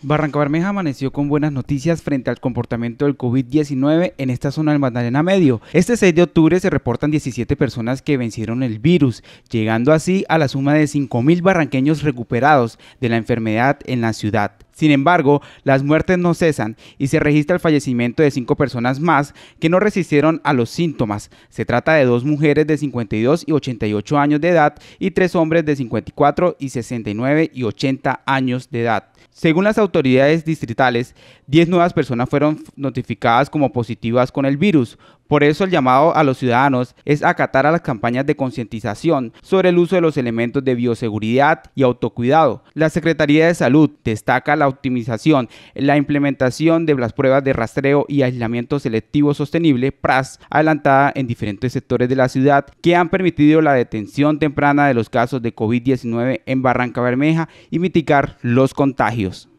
Barranca Bermeja amaneció con buenas noticias frente al comportamiento del COVID-19 en esta zona del Magdalena Medio. Este 6 de octubre se reportan 17 personas que vencieron el virus, llegando así a la suma de 5.000 barranqueños recuperados de la enfermedad en la ciudad. Sin embargo, las muertes no cesan y se registra el fallecimiento de cinco personas más que no resistieron a los síntomas. Se trata de dos mujeres de 52 y 88 años de edad y tres hombres de 54 y 69 y 80 años de edad. Según las autoridades distritales, 10 nuevas personas fueron notificadas como positivas con el virus. Por eso el llamado a los ciudadanos es acatar a las campañas de concientización sobre el uso de los elementos de bioseguridad y autocuidado. La Secretaría de Salud destaca la optimización, la implementación de las pruebas de rastreo y aislamiento selectivo sostenible, PRAS, adelantada en diferentes sectores de la ciudad que han permitido la detención temprana de los casos de COVID-19 en Barranca Bermeja y mitigar los contagios.